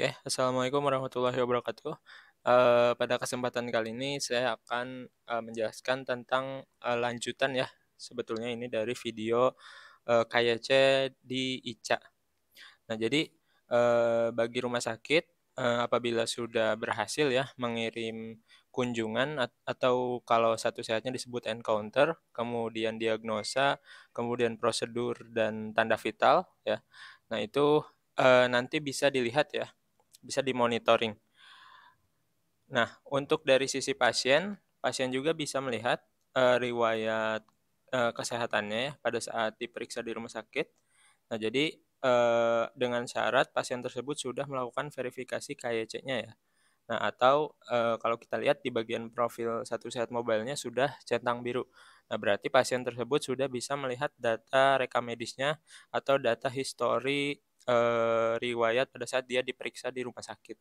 Oke, Assalamualaikum warahmatullahi wabarakatuh. Uh, pada kesempatan kali ini saya akan uh, menjelaskan tentang uh, lanjutan ya sebetulnya ini dari video uh, KYC di ICA. Nah jadi uh, bagi rumah sakit uh, apabila sudah berhasil ya mengirim kunjungan atau kalau satu sehatnya disebut encounter, kemudian diagnosa, kemudian prosedur dan tanda vital ya. Nah itu nanti bisa dilihat ya bisa dimonitoring. Nah, untuk dari sisi pasien, pasien juga bisa melihat uh, riwayat uh, kesehatannya ya, pada saat diperiksa di rumah sakit. Nah, jadi uh, dengan syarat pasien tersebut sudah melakukan verifikasi KYC-nya ya. Nah, atau e, kalau kita lihat di bagian profil satu sehat mobile-nya sudah centang biru. Nah, berarti pasien tersebut sudah bisa melihat data rekam medisnya atau data histori uh, riwayat pada saat dia diperiksa di rumah sakit.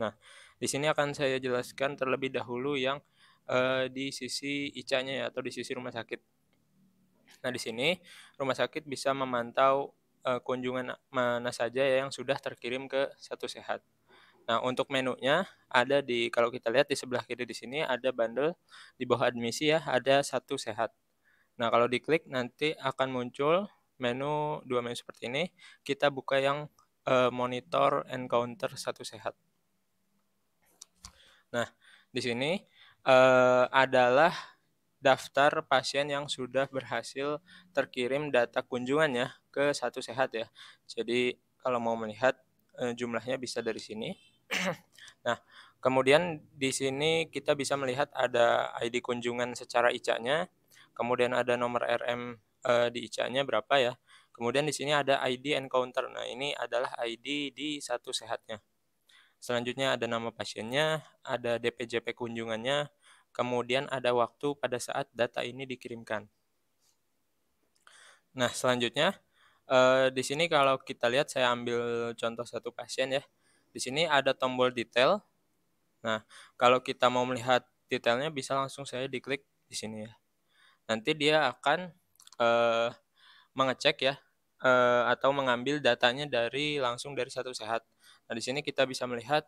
Nah, di sini akan saya jelaskan terlebih dahulu yang uh, di sisi ICA-nya ya, atau di sisi rumah sakit. Nah, di sini rumah sakit bisa memantau uh, kunjungan mana saja ya yang sudah terkirim ke Satu Sehat. Nah, untuk menunya ada di kalau kita lihat di sebelah kiri di sini ada bundle di bawah admisi ya, ada Satu Sehat. Nah, kalau diklik nanti akan muncul menu dua menu seperti ini kita buka yang uh, monitor encounter satu sehat. Nah, di sini uh, adalah daftar pasien yang sudah berhasil terkirim data kunjungannya ke satu sehat ya. Jadi kalau mau melihat uh, jumlahnya bisa dari sini. nah, kemudian di sini kita bisa melihat ada ID kunjungan secara ICA-nya, kemudian ada nomor RM uh, di ICA-nya berapa ya. Kemudian di sini ada ID encounter. Nah, ini adalah ID di satu sehatnya. Selanjutnya ada nama pasiennya, ada DPJP kunjungannya, kemudian ada waktu pada saat data ini dikirimkan. Nah, selanjutnya uh, di sini kalau kita lihat saya ambil contoh satu pasien ya. Di sini ada tombol detail. Nah, kalau kita mau melihat detailnya bisa langsung saya diklik di sini ya. Nanti dia akan uh, mengecek ya uh, atau mengambil datanya dari langsung dari satu sehat. Nah, di sini kita bisa melihat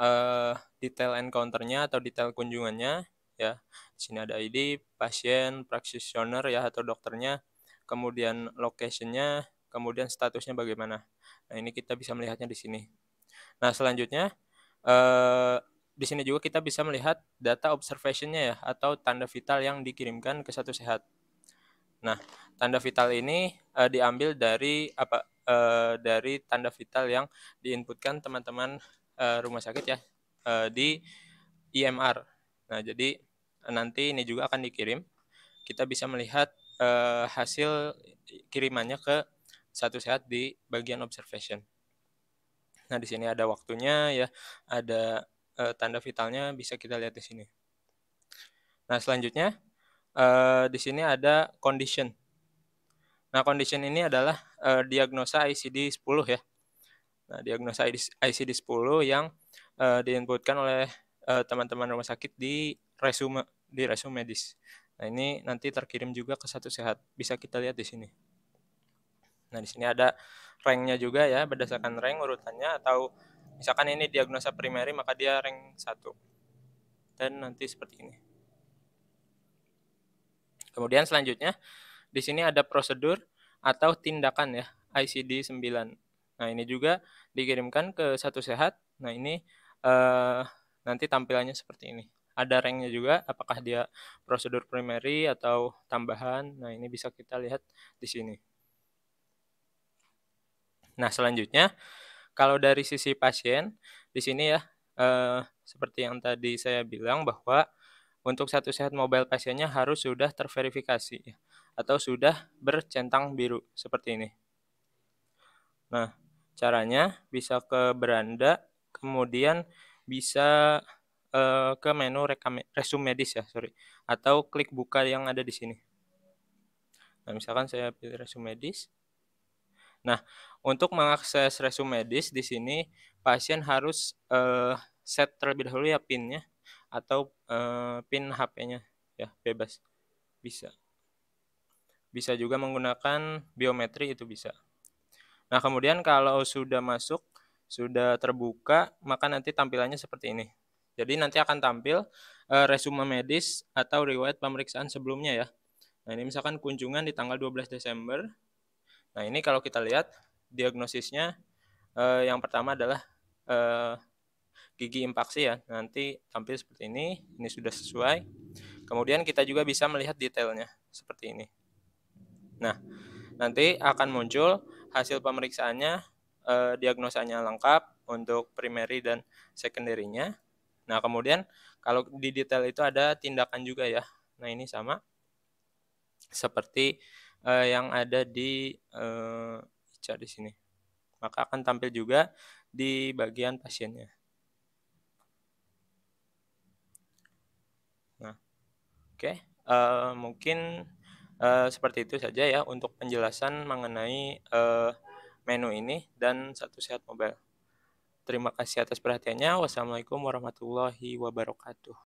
uh, detail encounternya atau detail kunjungannya ya. Di sini ada ID pasien, practitioner ya atau dokternya, kemudian location kemudian statusnya bagaimana. Nah, ini kita bisa melihatnya di sini. Nah, selanjutnya uh, di sini juga kita bisa melihat data observationnya ya atau tanda vital yang dikirimkan ke satu sehat. Nah, tanda vital ini uh, diambil dari apa uh, dari tanda vital yang diinputkan teman-teman uh, rumah sakit ya uh, di IMR. Nah, jadi nanti ini juga akan dikirim. Kita bisa melihat uh, hasil kirimannya ke satu sehat di bagian observation. Nah, di sini ada waktunya ya, ada uh, tanda vitalnya bisa kita lihat di sini. Nah, selanjutnya uh, di sini ada condition. Nah, condition ini adalah uh, diagnosa ICD-10 ya. Nah, diagnosa ICD-10 yang uh, diinputkan oleh teman-teman uh, rumah sakit di resume di resume medis. Nah, ini nanti terkirim juga ke satu sehat. Bisa kita lihat di sini. Nah, di sini ada ranknya juga ya berdasarkan rank urutannya atau misalkan ini diagnosa primer maka dia rank 1. Dan nanti seperti ini. Kemudian selanjutnya di sini ada prosedur atau tindakan ya ICD 9. Nah, ini juga dikirimkan ke satu sehat. Nah, ini eh, nanti tampilannya seperti ini. Ada ranknya juga, apakah dia prosedur primary atau tambahan. Nah, ini bisa kita lihat di sini. Nah, selanjutnya, kalau dari sisi pasien, di sini ya, eh, seperti yang tadi saya bilang bahwa untuk satu sehat mobile pasiennya harus sudah terverifikasi atau sudah bercentang biru seperti ini. Nah, caranya bisa ke beranda, kemudian bisa uh, ke menu resume medis ya, sorry, atau klik buka yang ada di sini. Nah, misalkan saya pilih resume medis. Nah, untuk mengakses resume medis di sini pasien harus uh, set terlebih dahulu ya pinnya atau uh, pin HP-nya ya bebas bisa bisa juga menggunakan biometri itu bisa nah kemudian kalau sudah masuk sudah terbuka maka nanti tampilannya seperti ini jadi nanti akan tampil uh, resume medis atau riwayat pemeriksaan sebelumnya ya nah ini misalkan kunjungan di tanggal 12 Desember nah ini kalau kita lihat diagnosisnya uh, yang pertama adalah uh, gigi impaksi ya. Nanti tampil seperti ini, ini sudah sesuai. Kemudian kita juga bisa melihat detailnya seperti ini. Nah, nanti akan muncul hasil pemeriksaannya, eh, diagnosanya lengkap untuk primary dan secondary-nya. Nah, kemudian kalau di detail itu ada tindakan juga ya. Nah, ini sama seperti eh, yang ada di eh, di sini. Maka akan tampil juga di bagian pasiennya. Oke, okay. uh, eh, mungkin uh, seperti itu saja ya untuk penjelasan mengenai uh, menu ini dan satu sehat mobile. Terima kasih atas perhatiannya. Wassalamualaikum warahmatullahi wabarakatuh.